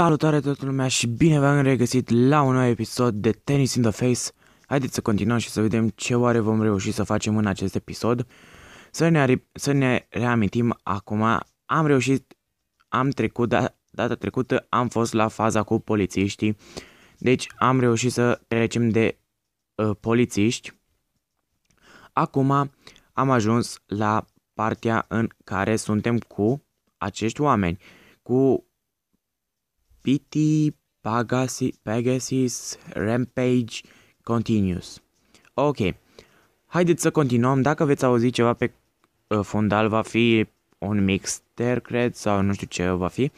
Salutare toată lumea și bine v-am regăsit la un nou episod de Tennis in the Face. Haideți să continuăm și să vedem ce oare vom reuși să facem în acest episod. Să ne, să ne reamintim acum, am reușit, am trecut, da, data trecută am fost la faza cu polițiștii, deci am reușit să trecem de uh, polițiști. Acum am ajuns la partea în care suntem cu acești oameni, cu Pity Pegasus Rampage Continues. Ok, haideți să continuăm. Dacă veți auzi ceva pe uh, fundal, va fi un mixter, cred, sau nu știu ce va fi.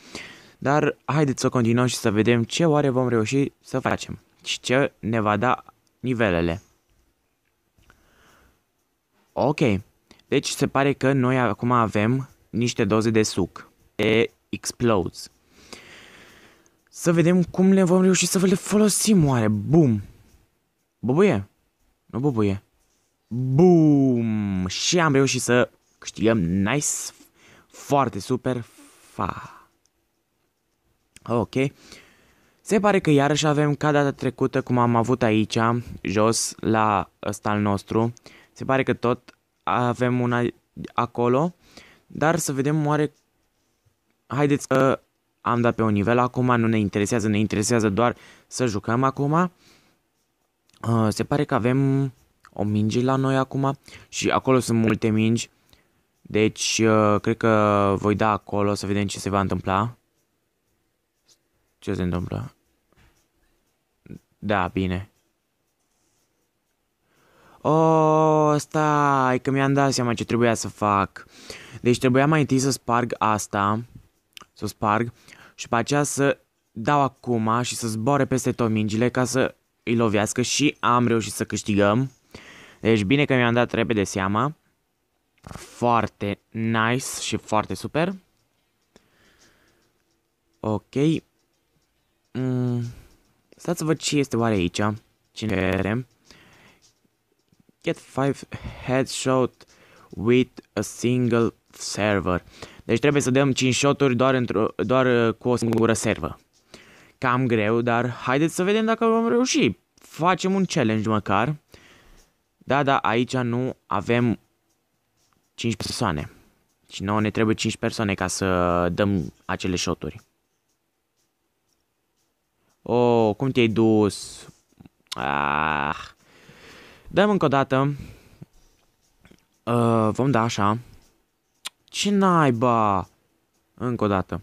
Dar haideți să continuăm și să vedem ce oare vom reuși să facem și ce ne va da nivelele. Ok, deci se pare că noi acum avem niște doze de suc, E explodes. Să vedem cum le vom reuși să le folosim oare. Bum! Bubuie! Nu bubuie. Bum! Și am reușit să câștigăm nice. Foarte super. Fa. Ok. Se pare că iarăși avem ca data trecută, cum am avut aici, jos, la ăsta al nostru. Se pare că tot avem una acolo. Dar să vedem oare... Haideți că am dat pe un nivel acum, nu ne interesează, ne interesează doar să jucăm acum. Uh, se pare că avem o minge la noi acum și acolo sunt multe mingi. Deci, uh, cred că voi da acolo să vedem ce se va întâmpla. Ce se întâmplă? Da, bine. O, oh, stai, că mi-am dat seama ce trebuia să fac. Deci trebuia mai întâi să sparg asta. Să sparg și pe aceea să dau acum și să zboare peste tot mingile ca să îi lovească și am reușit să câștigăm. Deci bine că mi-am dat repede seama. Foarte nice și foarte super. Ok. Mm. Stați să văd ce este oare aici. Cine are? Get 5 headshot with a single server. Deci trebuie să dăm 5 shoturi doar, doar uh, cu o singură servă. Cam greu, dar haideți să vedem dacă vom reuși. Facem un challenge măcar. Da, da, aici nu avem 5 persoane. Și nouă ne trebuie 5 persoane ca să dăm acele shoturi. Oh, cum te-ai dus? Ah. Dăm încă o dată. Uh, vom da așa. Ce naiba? Încă o dată.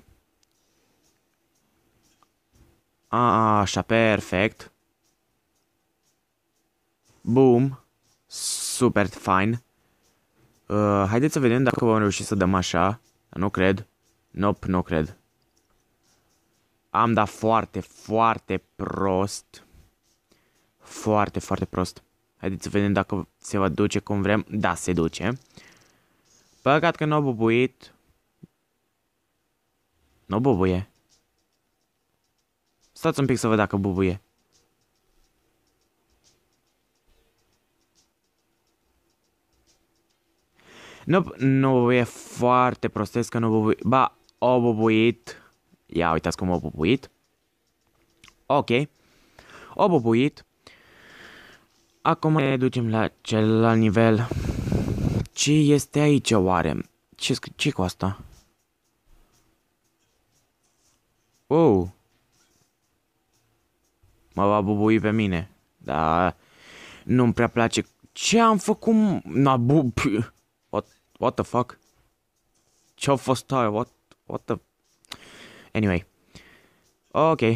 A, așa, perfect. Boom. Super fine. Uh, haideți să vedem dacă vom reuși să dăm așa. Nu cred. Nope, nu cred. Am dat foarte, foarte prost. Foarte, foarte prost. Haideți să vedem dacă se va duce cum vrem. Da, se duce. Păcat că n-au bubuit. N-au bubuie. Stați un pic să văd dacă bubuie. Nu, nu e foarte prostesc că nu bubuie. Ba, o bubuit. Ia uitați cum o bubuit. Ok. O bubuit. Acum ne ducem la celălalt nivel. Ce este aici oare? Ce, ce cu asta? Wow! Mă va bubui pe mine. Da, nu-mi prea place. Ce am făcut? Na, bu... What, what the fuck? Ce-a fost aia? What, what the... Anyway. Ok. Wow,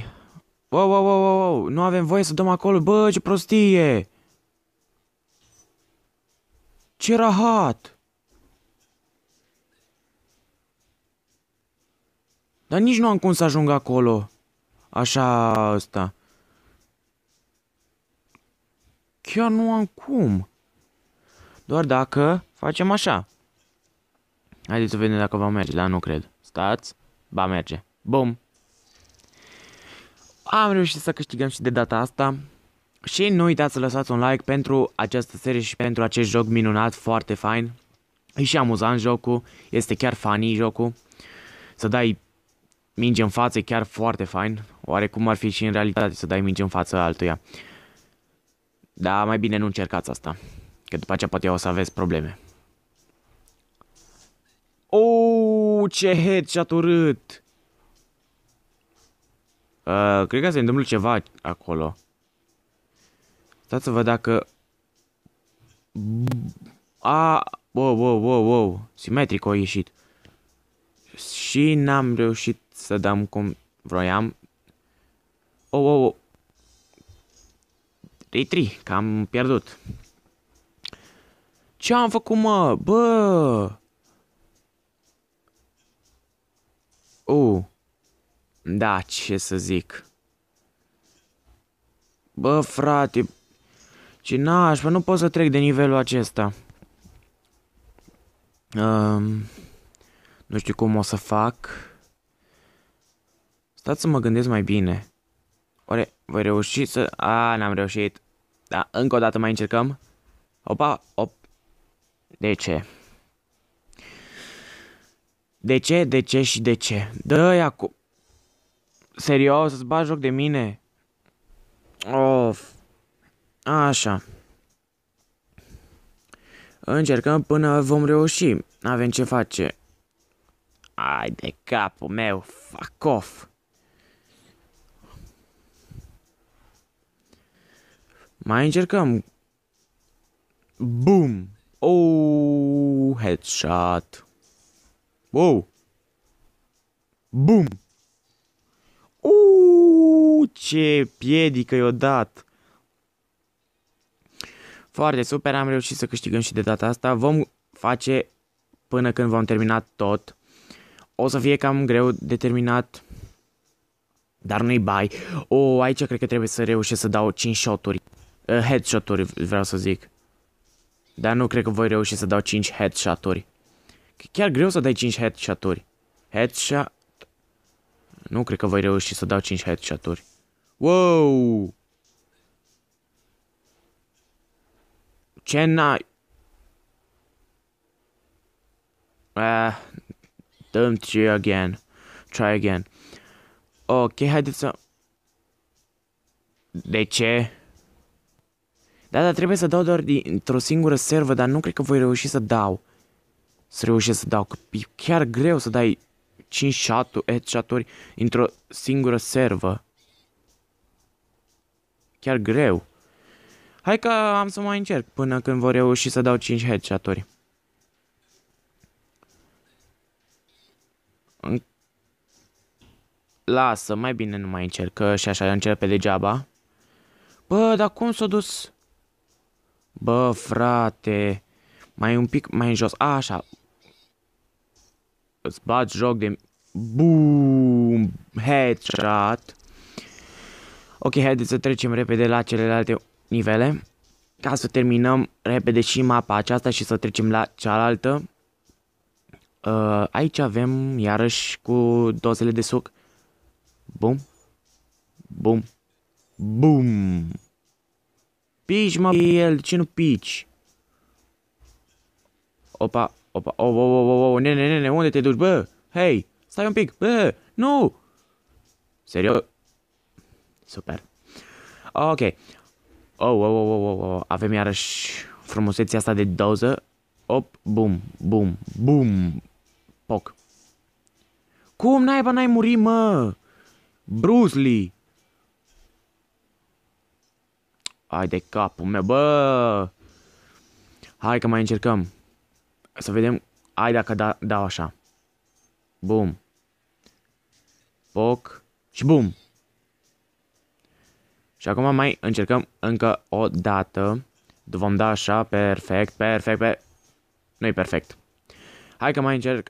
wow, wow, wow, wow, nu avem voie să dăm acolo. Bă, ce prostie! Ce rahat! Dar nici nu am cum să ajung acolo. Așa asta. Chiar nu am cum. Doar dacă facem așa. Haideți să vedem dacă va merge, dar nu cred. Stați. Ba, merge. Bum. Am reușit să câștigăm și de data asta. Și nu uitați să lăsați un like pentru această serie și pentru acest joc minunat, foarte fain. E și amuzant jocul, este chiar funny jocul. Să dai minge în față e chiar foarte fain. Oarecum ar fi și în realitate să dai minge în față altuia. Dar mai bine nu încercați asta. Că după aceea poate o să aveți probleme. Oh, ce headshot urât! Uh, cred că se întâmplă ceva acolo. Stați să văd dacă... A... Wow, wow, wow, wow. Simetric a ieșit. Și n-am reușit să dăm cum vroiam. Oh, oh, oh. 3-3, că am pierdut. Ce am făcut, mă? Bă! Uh. Da, ce să zic. Bă, frate, ce aș nu pot să trec de nivelul acesta. Um, nu știu cum o să fac. Stați să mă gândesc mai bine. Oare voi reuși să... A, n-am reușit. Da, încă o dată mai încercăm. Opa, op. De ce? De ce, de ce și de ce? Dă-i acum. Serios, să-ți bagi joc de mine? Of. Așa. Încercăm până vom reuși. Avem ce face. Ai de capul meu, fuck off. Mai încercăm. Boom! Oh, headshot. Wow! Boom! Uuu, ce piedică i-o dat! Foarte super, am reușit să câștigăm și de data asta. Vom face până când vom termina tot. O să fie cam greu de terminat, dar nu-i bai. O, oh, aici cred că trebuie să reușesc să dau 5 shoturi. Uh, headshoturi, vreau să zic. Dar nu cred că voi reuși să dau 5 headshoturi. Chiar greu să dai 5 headshoturi. Headshot... Nu cred că voi reuși să dau 5 headshoturi. Wow! Chennai. Ah, don't you again. Try again. Ok, haideți să... De ce? Da, dar trebuie să dau doar dintr-o singură servă, dar nu cred că voi reuși să dau. Să reușesc să dau, că e chiar greu să dai 5 headshot-uri eh, într-o singură servă. Chiar greu. Hai că am să mai încerc până când vor reuși să dau 5 headshot-uri. Lasă, mai bine nu mai încerc, că și așa încerc pe degeaba. Bă, dar cum s-a dus? Bă, frate, mai un pic mai în jos, A, așa. Îți bați joc de... Boom, headshot. Ok, haideți să trecem repede la celelalte nivele ca să terminăm repede și mapa aceasta și să trecem la cealaltă. Uh, aici avem iarăși cu dozele de suc. Bum. Bum. Bum. Pici, mă, el, ce nu pici? Opa, opa, o, oh, o, oh, o, oh, o, o, o, nene, nene, unde te duci, bă? Hei, stai un pic, bă, nu! Serios? Super. Ok, Oh, oh, oh, oh, oh, oh. Avem iarăși frumusețea asta de doză. Op, bum, bum, bum. Poc. Cum naiba n-ai murit, mă? Bruce Lee. Ai de capul meu, bă! Hai că mai încercăm. Să vedem. Hai dacă da, dau așa. Bum. Poc. Și bum. Și acum mai încercăm încă o dată. Vom da așa, perfect, perfect, perfect. nu e perfect. Hai că mai încerc,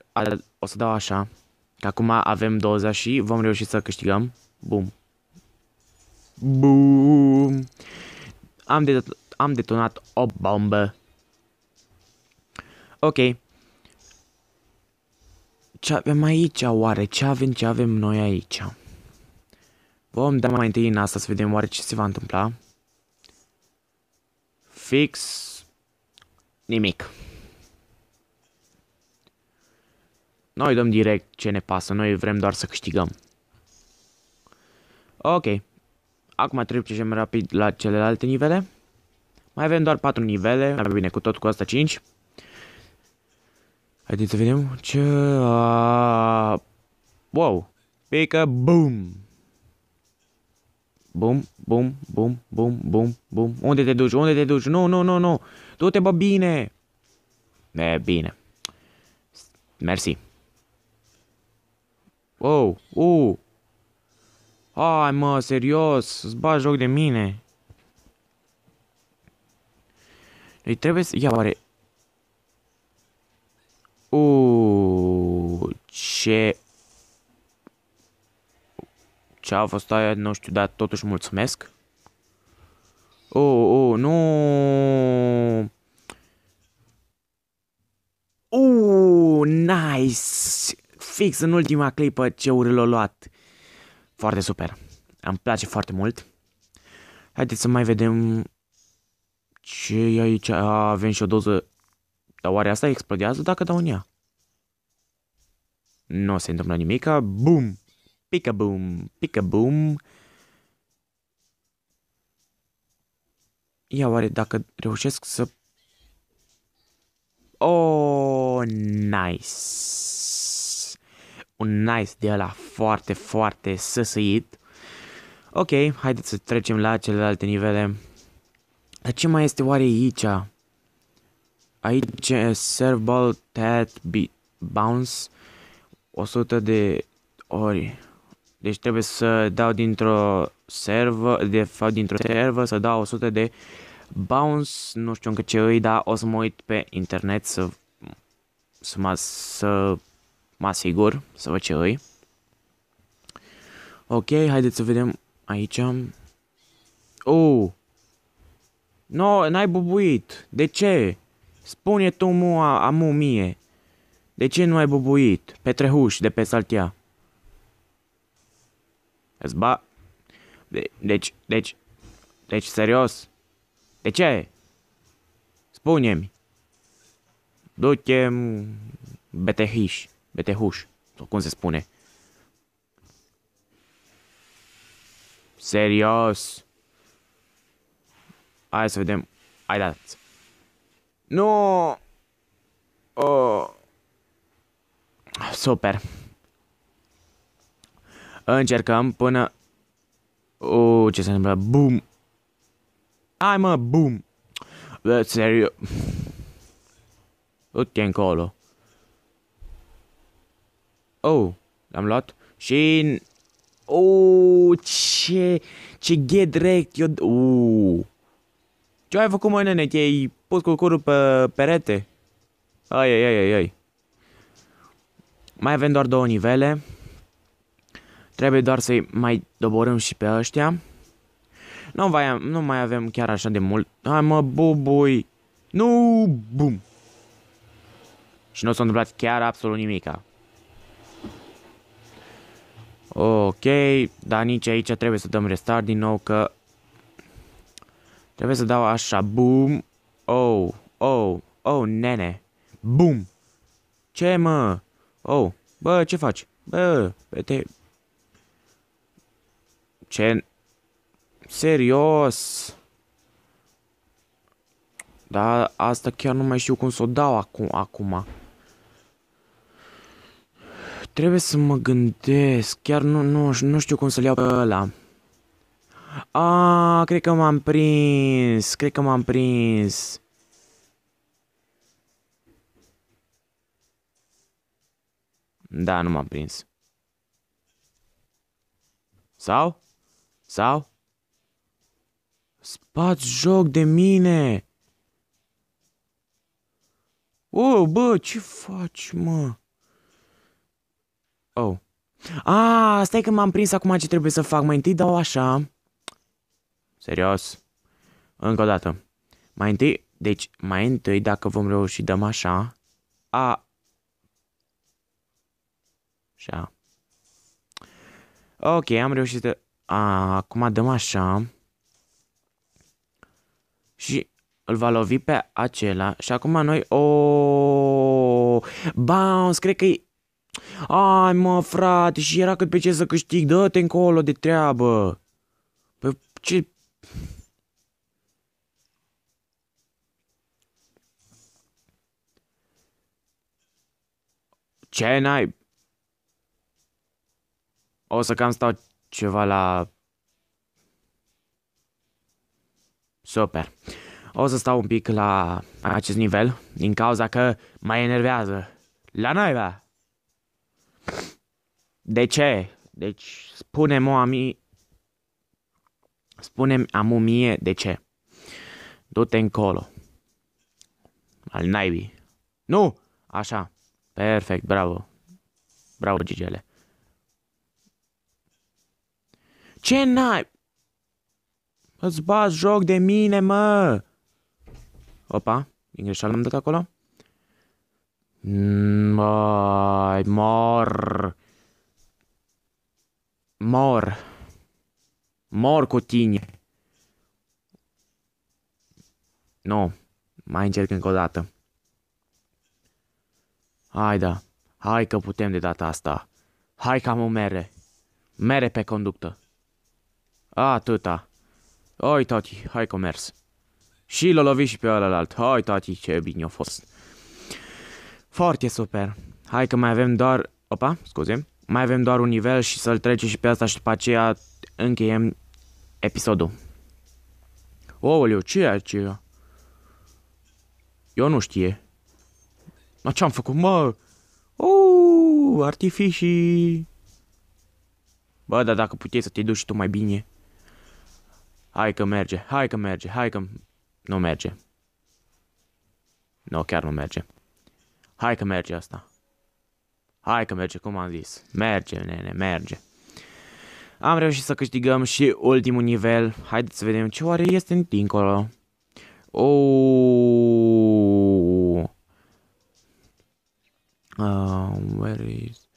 o să dau așa. Că acum avem 20 și vom reuși să câștigăm. Bum. Bum. Am, de am detonat o bombă. Ok. Ce avem aici oare? Ce avem, ce avem noi aici? Vom da mai întâi în asta să vedem oare ce se va întâmpla. Fix nimic. Noi dăm direct ce ne pasă, noi vrem doar să câștigăm. Ok. Acum trecem rapid la celelalte nivele. Mai avem doar 4 nivele, dar bine, cu tot cu asta 5. Haideți să vedem ce... Wow! Pică, boom! Bum, bum, bum, bum, bum, bum. Unde te duci? Unde te duci? Nu, nu, nu, nu. Du-te, bă, bine. E, bine. Mersi. Oh, u. Uh. Hai, mă, serios. Îți bagi joc de mine. Deci trebuie să... Ia, oare... Uuu, uh, ce ce a fost aia, nu știu, dar totuși mulțumesc. Oh, oh, nu! Uh, nice! Fix în ultima clipă ce urâl a luat. Foarte super. Îmi place foarte mult. Haideți să mai vedem ce e aici. A, avem și o doză. Dar oare asta explodează dacă dau în ea? Nu se întâmplă nimic. Bum! Pickaboom, pickaboom. Ia oare dacă reușesc să... Oh, nice! Un nice de ăla foarte, foarte săsăit. Ok, haideți să trecem la celelalte nivele. Dar ce mai este oare aici? Aici serve ball, tat, beat, bounce, 100 de ori. Deci trebuie să dau dintr-o servă, de fapt dintr-o servă să dau 100 de bounce, nu știu încă ce îi, dar o să mă uit pe internet să, să, mă, să mă asigur, să văd ce îi. Ok, haideți să vedem aici. Oh! No, n-ai bubuit. De ce? Spune tu mu amu mie. De ce nu ai bubuit? Petrehuș de pe Saltea. Îți ba... De, deci, deci... Deci, serios? De ce? Spune-mi. Du-te betehiș, betehuș, sau cum se spune. Serios? Hai să vedem. Hai dați. Nu... Oh. Super. Încercăm până... Oh, ce se întâmplă? Boom! Hai mă, boom! Serio... Uite încolo. Oh, l-am luat. Și... Oh, ce... Ce ghedrect eu... Uh. Ce ai făcut, mă, nene? Te-ai pus curul pe perete? Ai, ai, ai, ai, ai. Mai avem doar două nivele. Trebuie doar să-i mai doborâm și pe ăștia. Nu mai, nu mai avem chiar așa de mult. Hai mă, bubui! Nu! Bum! Și nu s-a întâmplat chiar absolut nimica. Ok, dar nici aici trebuie să dăm restart din nou că... Trebuie să dau așa, boom, oh, oh, oh, nene, boom. Ce mă? Oh, bă, ce faci? Bă, te, ce? Serios? Da, asta chiar nu mai știu cum să o dau acum. acum. Trebuie să mă gândesc. Chiar nu, nu, nu știu cum să-l iau pe ăla. Ah, cred că m-am prins. Cred că m-am prins. Da, nu m-am prins. Sau? Sau? Spați joc de mine! O, bă, ce faci, mă? Oh. A, stai că m-am prins acum ce trebuie să fac. Mai întâi dau așa. Serios. Încă o dată. Mai întâi, deci, mai întâi, dacă vom reuși, dăm așa. A. Așa. Ok, am reușit să... A, acum dăm așa. Și îl va lovi pe acela. Și acum noi... O, bounce, cred că e... Ai mă frate, și era cât pe ce să câștig, dă-te încolo de treabă. Păi ce... Ce n-ai? O să cam stau ceva la Super. O să stau un pic la acest nivel, din cauza că mă enervează. La naiba! De ce? Deci, spune-mi o ami... Spune-mi amu mie de ce. Du-te încolo. Al naibii. Nu! Așa. Perfect, bravo. Bravo, Gigele. Ce n-ai? Îți bați joc de mine, mă! Opa, din greșeală am dat acolo? Mai mor. Mor. Mor cu tine. Nu, mai încerc încă o dată. Hai da, hai că putem de data asta. Hai că mă o mere. Mere pe conductă. Atâta. Oi, tati, hai că mers. Și l-a lovit și pe alălalt. Hai, tati, ce bine a fost. Foarte super. Hai că mai avem doar... Opa, scuze. Mai avem doar un nivel și să-l trece și pe asta și după aceea încheiem episodul. Ouleu, ce e aceea? Eu nu știe. Ma ce-am făcut, mă? Uuu, artificii! Bă, dar dacă puteți să te duci tu mai bine... Hai că merge, hai că merge, hai că... Nu merge. Nu, chiar nu merge. Hai că merge asta. Hai că merge, cum am zis. Merge, nene, merge. Am reușit să câștigăm și ultimul nivel. Haideți să vedem ce oare este dincolo. Oh. Uh, where is...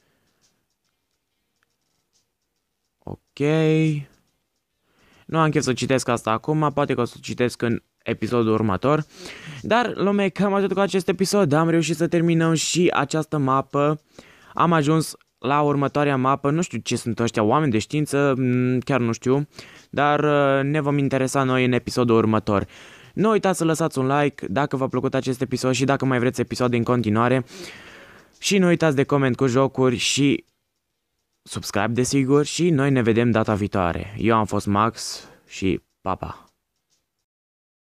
Ok. Nu am chef să citesc asta acum, poate că o să citesc în episodul următor. Dar, lume, cam atât cu acest episod. Am reușit să terminăm și această mapă. Am ajuns la următoarea mapă, nu știu ce sunt ăștia oameni de știință, mm, chiar nu știu, dar uh, ne vom interesa noi în episodul următor. Nu uitați să lăsați un like dacă v-a plăcut acest episod și dacă mai vreți episoade în continuare. Și nu uitați de coment cu jocuri și subscribe desigur și noi ne vedem data viitoare. Eu am fost Max și papa. pa!